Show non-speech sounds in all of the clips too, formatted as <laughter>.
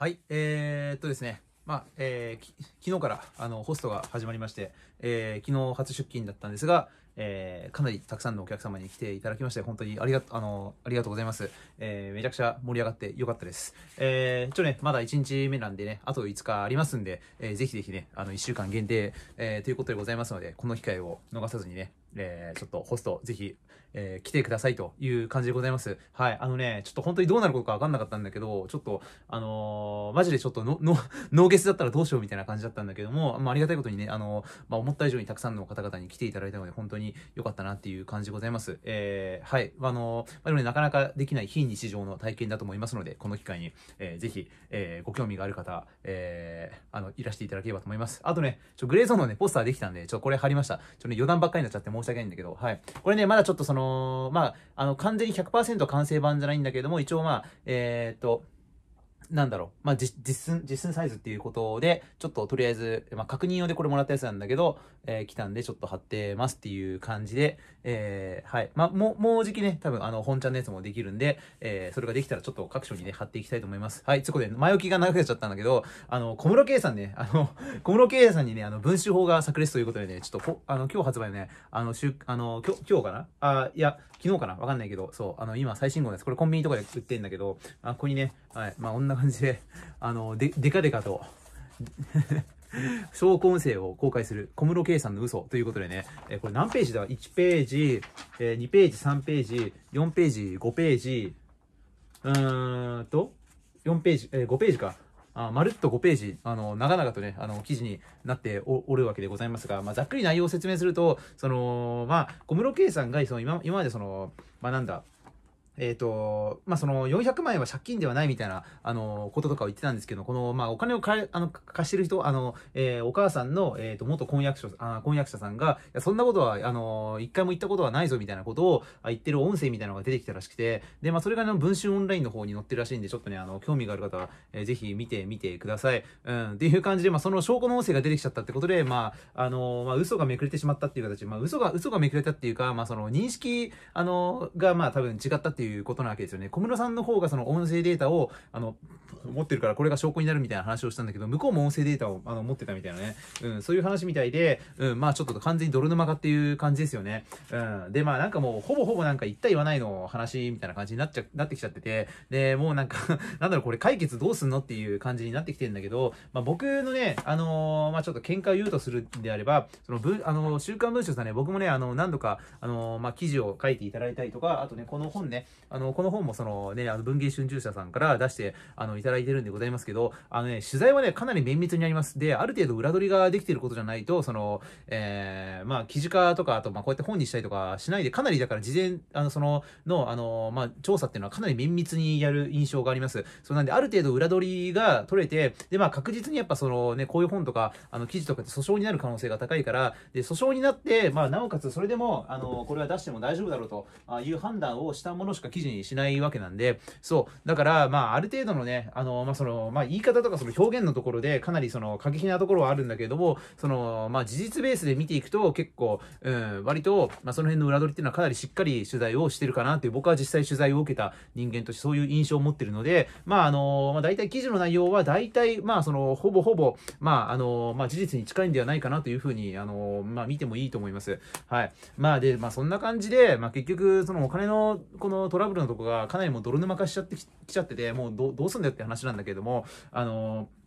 はい、えー、っとですね、まあ、えー、昨日からあのホストが始まりまして、えー、昨日初出勤だったんですが、えー、かなりたくさんのお客様に来ていただきまして、本当にありがあのありがとうございます、えー。めちゃくちゃ盛り上がってよかったです。えー、ちょっとね、まだ1日目なんでね、あと5日ありますんで、えー、ぜひぜひね、あの1週間限定、えー、ということでございますので、この機会を逃さずにね、えー、ちょっとホスト、ぜひ、えー、来てくださいという感じでございます。はい。あのね、ちょっと本当にどうなることかわかんなかったんだけど、ちょっと、あのー、マジでちょっとの、の、ノーゲスだったらどうしようみたいな感じだったんだけども、まあ、ありがたいことにね、あのー、まあ、思った以上にたくさんの方々に来ていただいたので、本当に良かったなっていう感じでございます。えー、はい。あのー、まあ、でもね、なかなかできない非日常の体験だと思いますので、この機会に、えー、ぜひ、えー、ご興味がある方、えー、あの、いらしていただければと思います。あとね、ちょ、グレーゾーンのね、ポスターできたんで、ちょ、これ貼りました。ちょ、ね、余談ばっかりになっちゃって、申し訳ないんだけど、はい。これね、まだちょっとその、まあ、あの、完全に100%完成版じゃないんだけれども、一応まあ、えー、っと、なんだろう、まあ、実寸、実寸サイズっていうことで、ちょっととりあえず、まあ、確認用でこれもらったやつなんだけど、えー、来たんでちょっと貼ってますっていう感じで、えー、はい。まあ、もう、もうじきね、多分、あの、本ちゃんのやつもできるんで、えー、それができたらちょっと各所にね、貼っていきたいと思います。はい。そこで、前置きが長くなっちゃったんだけど、あの、小室圭さんね、あの、<laughs> 小室圭さんにね、あの、文集法が炸裂ということでね、ちょっとあの、今日発売ね、あの、しゅあの今日、今日かなあ、いや、昨日かなわかんないけど、そう、あの、今最新号です。これコンビニとかで売ってんだけど、あ、ここにね、はい、まあ、な感じで、あの、で、でかでかと証拠音声を公開する小室圭さんの嘘ということでね、えー、これ何ページだ ?1 ページ、えー、2ページ、3ページ、4ページ、5ページ、うーんと、4ページ、えー、5ページか。あまるっと5ページ、あの、長々とね、あの、記事になっておるわけでございますが、まあ、ざっくり内容を説明すると、その、まあ、小室圭さんが、その今、今までその、まあ、なんだ、えーとまあ、その400万円は借金ではないみたいなあのこととかを言ってたんですけど、この、まあ、お金をかあの貸してる人、あのえー、お母さんの、えーと、と元婚約者あ婚約者さんが、いやそんなことはあの一回も言ったことはないぞみたいなことを言ってる音声みたいなのが出てきたらしくて、でまあ、それが、ね、文春オンラインの方に載ってるらしいんで、ちょっとね、あの興味がある方は、えー、ぜひ見てみてください。うん、っていう感じで、まあ、その証拠の音声が出てきちゃったってことで、まああのまあ、嘘がめくれてしまったっていう形、まあ、嘘が嘘がめくれたっていうか、まあ、その認識あのが、まあ、多分違ったっていうっていうことなわけですよね。小室さんの方がその音声データを、あの、持ってるからこれが証拠になるみたいな話をしたんだけど、向こうも音声データをあの持ってたみたいなね。うん、そういう話みたいで、うん、まあちょっと完全に泥沼化っていう感じですよね。うん。で、まあなんかもう、ほぼほぼなんか言った言わないの話みたいな感じになっちゃ、なってきちゃってて、で、もうなんか <laughs> なんだろう、これ解決どうすんのっていう感じになってきてんだけど、まあ僕のね、あのー、まあちょっと喧嘩を言うとするんであれば、その、ぶ、あの週刊文春さんね、僕もね、あの、何度か、あのまあ記事を書いていただいたりとか、あとね、この本ね、あの、この本もそのね、あの文芸春秋社さんから出して、あの、いただいてるんでございますけど、あのね、取材はね、かなり綿密にあります。で、ある程度裏取りができてることじゃないと、その、えー、まあ、記事化とか、あと、まあ、こうやって本にしたりとかしないで、かなりだから事前、あの、その、の、あの、まあ、調査っていうのはかなり綿密にやる印象があります。そうなんで、ある程度裏取りが取れて、で、まあ、確実にやっぱそのね、こういう本とか、あの、記事とかって訴訟になる可能性が高いから、で、訴訟になって、まあ、なおかつそれでも、あの、これは出しても大丈夫だろうという判断をしたものししか記事にしないわけなんで、そう。だから、まあ、ある程度のね、あの、まあ、その、まあ、言い方とかその表現のところで、かなりその、過激なところはあるんだけれども、その、まあ、事実ベースで見ていくと、結構、うん、割と、まあ、その辺の裏取りっていうのはかなりしっかり取材をしてるかなっていう、僕は実際取材を受けた人間としてそういう印象を持ってるので、まあ、あの、まあ、大体記事の内容は、大体、まあ、その、ほぼほぼ、まあ、あの、まあ、事実に近いんではないかなというふうに、あの、まあ、見てもいいと思います。はい。まあ、で、まあ、そんな感じで、まあ、結局、そのお金の、この、トラブルのとこがかなりもう泥沼化しちゃってきちゃっててもうどうすんだよって話なんだけどもあのー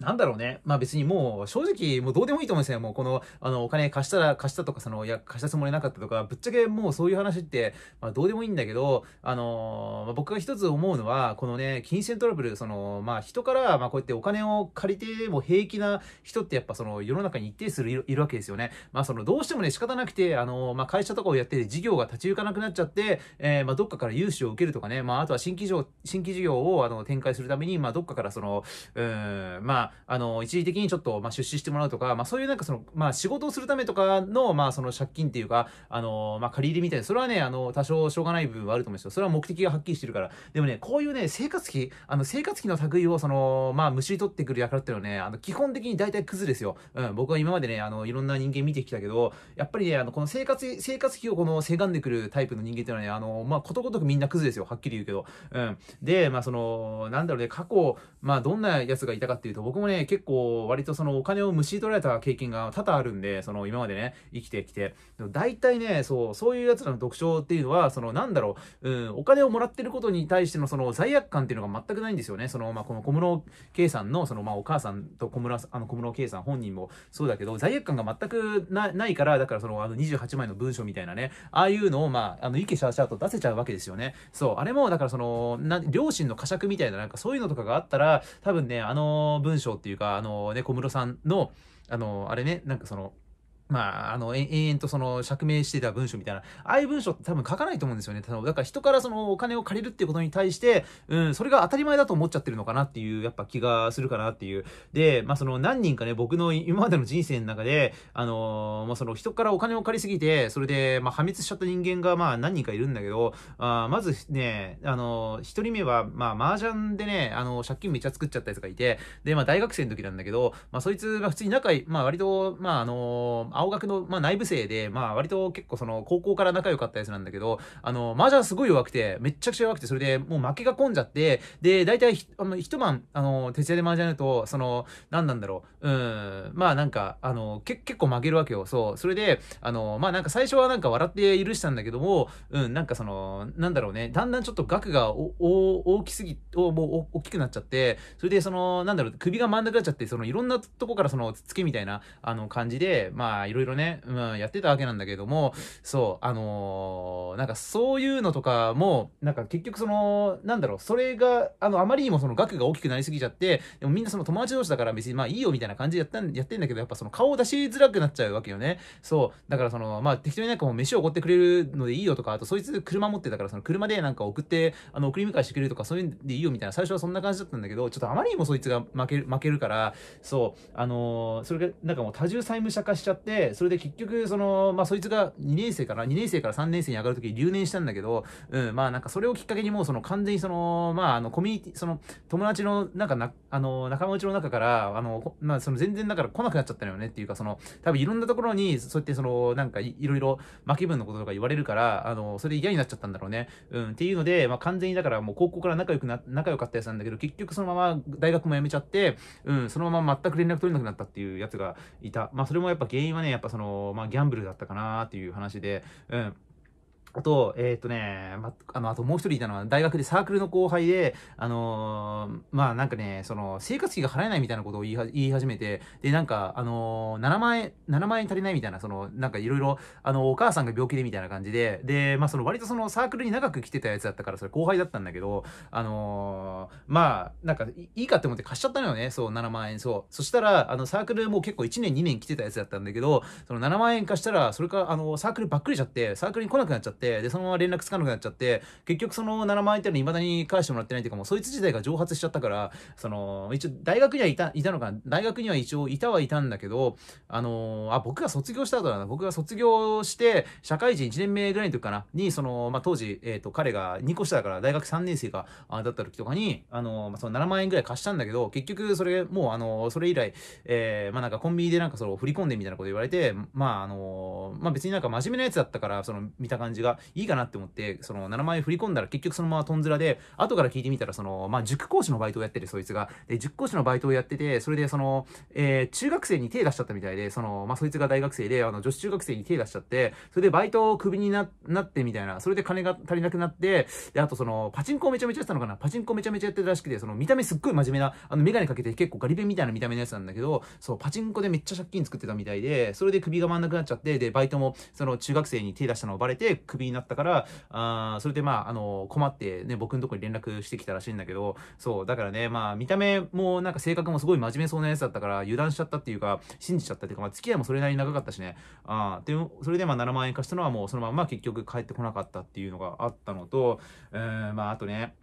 なんだろうね。まあ別にもう正直もうどうでもいいと思うんですよ。もうこの、あの、お金貸したら貸したとか、その、いや、貸したつもりなかったとか、ぶっちゃけもうそういう話って、まあどうでもいいんだけど、あのー、まあ、僕が一つ思うのは、このね、金銭トラブル、その、まあ人から、まあこうやってお金を借りても平気な人ってやっぱその世の中に一定数いるいるわけですよね。まあその、どうしてもね、仕方なくて、あのー、まあ会社とかをやって事業が立ち行かなくなっちゃって、えー、まあどっかから融資を受けるとかね、まああとは新規事業、新規事業をあの展開するために、まあどっかからその、うん、まああ、の、一時的にちょっと、まあ、出資してもらうとか、まあ、そういうなんかその、まあ、仕事をするためとかの、まあ、その借金っていうか、あの、まあ、借り入れみたいな、それはね、あの、多少しょうがない部分はあると思うんですよ。それは目的がはっきりしてるから。でもね、こういうね、生活費、あの、生活費の類を、その、まあ、むしり取ってくる輩っていうのはね、あの、基本的に大体クズですよ。うん、僕は今までね、あの、いろんな人間見てきたけど、やっぱりね、あの、この生活、生活費をこの、せがんでくるタイプの人間っていうのはね、あの、まあ、ことごとくみんなクズですよ。はっきり言うけど。うん。で、まあ、その、なんだろうね、過去、まあ、どんなやつがいたかっていうと、僕ももね、結構割とそのお金をり取られた経験が多々あるんで、その今までね、生きてきて。でも大体ね、そう、そういうやつらの特徴っていうのは、そのなんだろう、うん、お金をもらってることに対してのその罪悪感っていうのが全くないんですよね。その、まあ、この小室圭さんの、その、まあ、お母さんと小室、あの、小室圭さん本人もそうだけど、罪悪感が全くないから、だからその、あの、28枚の文章みたいなね、ああいうのを、まあ、あの、イケシャーシャーと出せちゃうわけですよね。そう、あれも、だからその、な両親の呵責みたいな、なんかそういうのとかがあったら、多分ね、あの文章賞っていうか、あのね、小室さんの、あの、あれね、なんかその、まあ、あの、延々とその、釈明してた文章みたいな、ああいう文章って多分書かないと思うんですよね。多分だから人からその、お金を借りるっていうことに対して、うん、それが当たり前だと思っちゃってるのかなっていう、やっぱ気がするかなっていう。で、まあその、何人かね、僕の今までの人生の中で、あのー、まあその、人からお金を借りすぎて、それで、まあ破滅しちゃった人間が、まあ何人かいるんだけど、あまずね、あのー、一人目は、まあ、麻雀でね、あのー、借金めっちゃ作っちゃったやつがいて、で、まあ大学生の時なんだけど、まあそいつ、まあ普通に仲いい、まあ割と、まああのー青学の、まあ、内部生で、まあ、割と結構その、高校から仲良かったやつなんだけど、あの、麻雀すごい弱くて、めっちゃくちゃ弱くて、それでもう負けが込んじゃって、で、大体あの一晩、あの、徹夜で麻雀やると、その、何なんだろう、うん、まあなんか、あの、け結構負けるわけよ、そう。それで、あの、まあなんか最初はなんか笑って許したんだけども、うん、なんかその、なんだろうね、だんだんちょっと額がおお大きすぎ、おもう大きくなっちゃって、それでその、なんだろう、首が真ん中になっちゃって、その、いろんなとこからその、つけみたいな、あの、感じで、まあ、いろいろね、うん、やってたわけなんだけども、そう、あのー、なんかそういうのとかも、なんか結局その、なんだろう、それが、あの、あまりにもその額が大きくなりすぎちゃって、でもみんなその友達同士だから別にまあいいよみたいな感じでやったんやってんだけど、やっぱその顔を出しづらくなっちゃうわけよね。そう、だからその、まあ適当になんかもう飯をおごってくれるのでいいよとか、あとそいつ車持ってたから、その車でなんか送って、あの、送り迎えしてくれるとか、そういうんでいいよみたいな、最初はそんな感じだったんだけど、ちょっとあまりにもそいつが負ける、負けるから、そう、あのー、それがなんかもう多重債務者化しちゃって、それで結局その、まあ、そいつが2年生から2年生から3年生に上がる時留年したんだけど、うん、まあなんかそれをきっかけにもうその完全にそのまああのコミュニティその友達のなんかなあの仲間内の中からあの、まあ、その全然だから来なくなっちゃったのよねっていうかその多分いろんなところにそうやってそのなんかいろいろ負け分のこととか言われるからあのそれ嫌になっちゃったんだろうね、うん、っていうので、まあ、完全にだからもう高校から仲良くな仲良かったやつなんだけど結局そのまま大学も辞めちゃって、うん、そのまま全く連絡取れなくなったっていうやつがいたまあそれもやっぱ原因ははね、やっぱその、まあ、ギャンブルだったかなっていう話で、うん。あと、えっ、ー、とね、ま、あの、あともう一人いたのは、大学でサークルの後輩で、あのー、まあ、なんかね、その、生活費が払えないみたいなことを言い始めて、で、なんか、あのー、7万円、7万円足りないみたいな、その、なんかいろいろ、あの、お母さんが病気でみたいな感じで、で、まあ、その、割とその、サークルに長く来てたやつだったから、それ後輩だったんだけど、あのまあ、なんか、いいかって思って貸しちゃったのよね、そう、7万円、そう。そしたら、あの、サークルもう結構1年、2年来てたやつだったんだけど、その7万円貸したら、それから、あの、サークルばっくりちゃって、サークルに来なくなっちゃって、ってでそのまま連絡つかなくなっちゃって結局その7万円っていうのいまだに返してもらってないっていうかもうそいつ自体が蒸発しちゃったからその一応大学にはいたいたのか大学には一応いたはいたんだけどあのー、あ僕が卒業した後だな僕が卒業して社会人1年目ぐらいの時かなにその、まあ、当時、えー、と彼が2個下だから大学3年生かあだった時とかにあのー、その7万円ぐらい貸したんだけど結局それもうあのー、それ以来、えー、まあなんかコンビニでなんかその振り込んでみたいなこと言われてまああのまあ別になんか真面目なやつだったからその見た感じががいいかなって思って、その7万円振り込んだら結局そのままトンズラで、後から聞いてみたら、その、まあ、塾講師のバイトをやってて、そいつが。で、塾講師のバイトをやってて、それでその、えー、中学生に手出しちゃったみたいで、その、まあ、そいつが大学生で、あの、女子中学生に手出しちゃって、それでバイトをクビになってみたいな、それで金が足りなくなって、で、あとその、パチンコをめちゃめちゃやってたのかな、パチンコめちゃめちゃやってたらしくて、その、見た目すっごい真面目な、あの、眼鏡かけて結構ガリンみたいな見た目のやつなんだけど、そう、パチンコでめっちゃ借金作ってたみたいで、それで首が回んなくなっちゃって、で、バイトも、その、中学生に手出したのをバレて、首ビになったから、あそれでまあ、あの、困ってね、僕のとこに連絡してきたらしいんだけど、そう、だからね、まあ、見た目もなんか性格もすごい真面目そうなやつだったから、油断しちゃったっていうか、信じちゃったっていうか、まあ、付き合いもそれなりに長かったしね、あで、それでまあ、7万円貸したのはもうそのまま結局帰ってこなかったっていうのがあったのと、うん、まあ、あとね、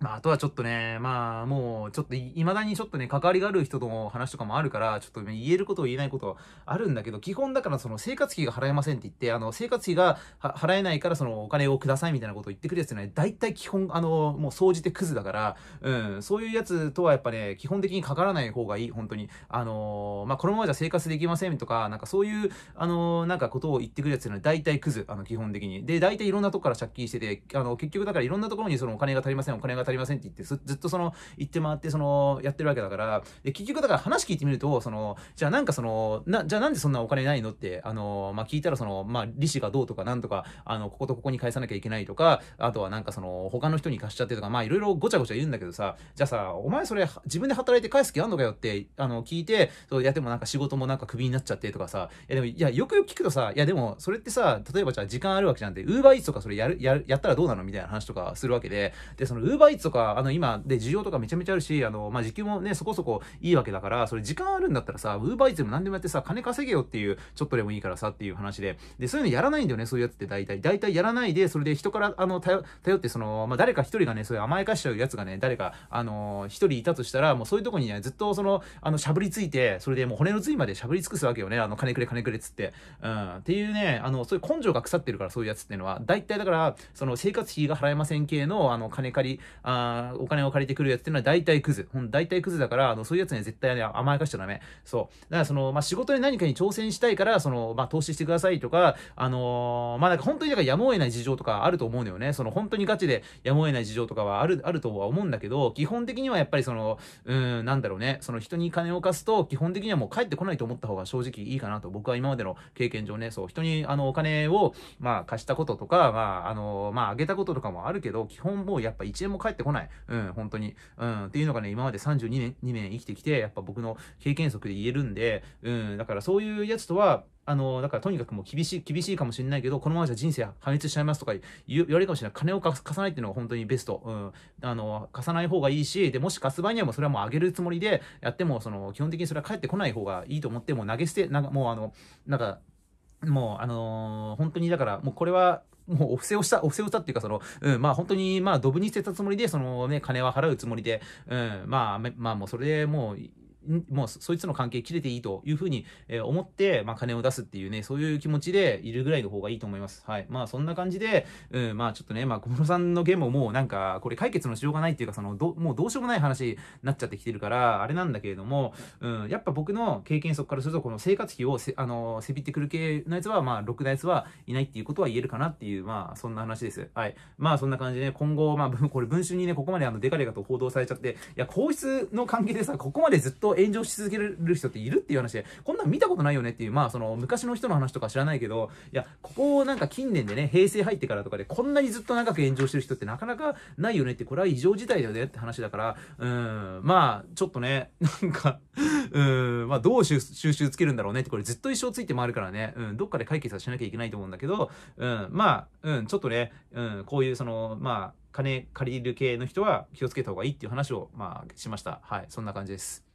まあ、あとはちょっとね、まあ、もう、ちょっと、い、まだにちょっとね、関わりがある人との話とかもあるから、ちょっと言えること言えないことあるんだけど、基本だからその生活費が払えませんって言って、あの、生活費が払えないからそのお金をくださいみたいなことを言ってくるやつね、大体基本、あの、もう総じてクズだから、うん、そういうやつとはやっぱね、基本的にかからない方がいい、本当に。あの、まあ、このままじゃ生活できませんとか、なんかそういう、あの、なんかことを言ってくるやつね、大体クズ、あの、基本的に。で、大体いろんなとこから借金してて、あの、結局だからいろんなところにそのお金が足りません、お金がたりませんって言って、ずっとその、行って回って、その、やってるわけだから、で、結局だから話聞いてみると、その、じゃあなんかその、な、じゃあなんでそんなお金ないのって、あの、まあ、聞いたらその、まあ、利子がどうとかなんとか、あの、こことここに返さなきゃいけないとか、あとはなんかその、他の人に貸しちゃってとか、まあ、いろいろごちゃごちゃ言うんだけどさ、じゃあさ、お前それ、自分で働いて返す気あんのかよって、あの、聞いて、そう、いや、でもなんか仕事もなんかクビになっちゃってとかさ、いや、でも、いや、よくよく聞くとさ、いや、でも、それってさ、例えばじゃあ時間あるわけじゃんって、ウーバーイーツとかそれやる、ややったらどうなのみたいな話とかするわけで、で、そのウーバーイーとか、あの、今、で、需要とかめちゃめちゃあるし、あの、まあ、時給もね、そこそこいいわけだから、それ時間あるんだったらさ、ウーバーイーツでも何でもやってさ、金稼げよっていう、ちょっとでもいいからさっていう話で、で、そういうのやらないんだよね、そういうやつって大体。大体やらないで、それで人から、あの、頼って、その、まあ、誰か一人がね、そういう甘やかしちゃうやつがね、誰か、あの、一人いたとしたら、もうそういうとこにね、ずっとその、あの、しゃぶりついて、それでもう骨の髄までしゃぶり尽くすわけよね、あの、金くれ金くれっつって。うん、っていうね、あの、そういう根性が腐ってるから、そういうやつっていうのは、大体だから、その、生活費が払えません系の、あの、金借り、あお金を借りてくるやつっていうのは大体クズ。ほん大体クズだから、あのそういうやつには絶対、ね、甘やかしちゃダメ。そう。だからその、まあ、仕事で何かに挑戦したいから、その、まあ、投資してくださいとか、あのー、まあ、なんか本当にだからやむを得ない事情とかあると思うのよね。その本当にガチでやむを得ない事情とかはある、あるとは思うんだけど、基本的にはやっぱりその、うん、なんだろうね、その人に金を貸すと、基本的にはもう帰ってこないと思った方が正直いいかなと、僕は今までの経験上ね、そう、人にあのお金を、まあ、貸したこととか、まあ、あのー、まあ、あげたこととかもあるけど、基本もうやっぱ1円も帰ってってこない。うん、本当に。うん、っていうのがね、今まで32年、2年生きてきて、やっぱ僕の経験則で言えるんで、うん、だからそういうやつとは、あの、だからとにかくもう厳しい、厳しいかもしれないけど、このままじゃ人生破滅しちゃいますとか言われるかもしれない。金を貸さないっていうのが本当にベスト。うん。あの、貸さない方がいいし、で、もし貸す場合にはもうそれはもう上げるつもりでやっても、その、基本的にそれは返ってこない方がいいと思って、もう投げ捨て、なんかもうあの、なんか、もうあのー、本当にだから、もうこれは、もうお布施をした、お布施をしたっていうか、その、うん、まあ本当に、まあ、ドブに捨てたつもりで、そのね、金は払うつもりで、うん、まあ、まあもうそれでもう、もうそいつの関係切れていいというふうに、え思って、まあ、金を出すっていうね、そういう気持ちでいるぐらいの方がいいと思います。はい。まあ、そんな感じで、うん、まあ、ちょっとね、まあ、小室さんのゲームももうなんか、これ解決のしようがないっていうか、その、どもうどうしようもない話になっちゃってきてるから、あれなんだけれども、うん、やっぱ僕の経験則からすると、この生活費をせ、あの、せびってくる系のやつは、まあ、ろくなやつはいないっていうことは言えるかなっていう、まあ、そんな話です。はい。まあ、そんな感じで、ね、今後、まあ、これ文春にね、ここまであの、デカレカと報道されちゃって、いや、皇室の関係でさ、ここまでずっとと炎上し続ける人っているっていう話で、こんなん見たことないよねっていう、まあその昔の人の話とか知らないけど、いや、ここなんか近年でね、平成入ってからとかでこんなにずっと長く炎上してる人ってなかなかないよねって、これは異常事態だよねって話だから、うん、まあちょっとね、なんかうん、まあどう収集つけるんだろうねって、これずっと一生ついて回るからね、うん、どっかで解決はしなきゃいけないと思うんだけど、うん、まあ、うん、ちょっとね、うん、こういうその、まあ、金借りる系の人は気をつけた方がいいっていう話を、まあ、しました。はい、そんな感じです。